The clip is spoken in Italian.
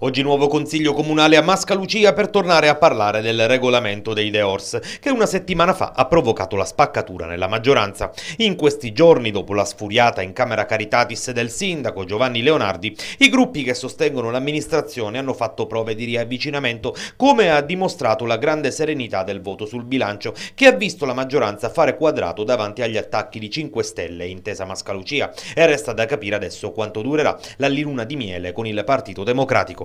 Oggi nuovo consiglio comunale a Mascalucia per tornare a parlare del regolamento dei Deors, che una settimana fa ha provocato la spaccatura nella maggioranza. In questi giorni, dopo la sfuriata in Camera Caritatis del sindaco Giovanni Leonardi, i gruppi che sostengono l'amministrazione hanno fatto prove di riavvicinamento, come ha dimostrato la grande serenità del voto sul bilancio, che ha visto la maggioranza fare quadrato davanti agli attacchi di 5 Stelle e intesa Mascalucia. E resta da capire adesso quanto durerà la liruna di miele con il Partito Democratico.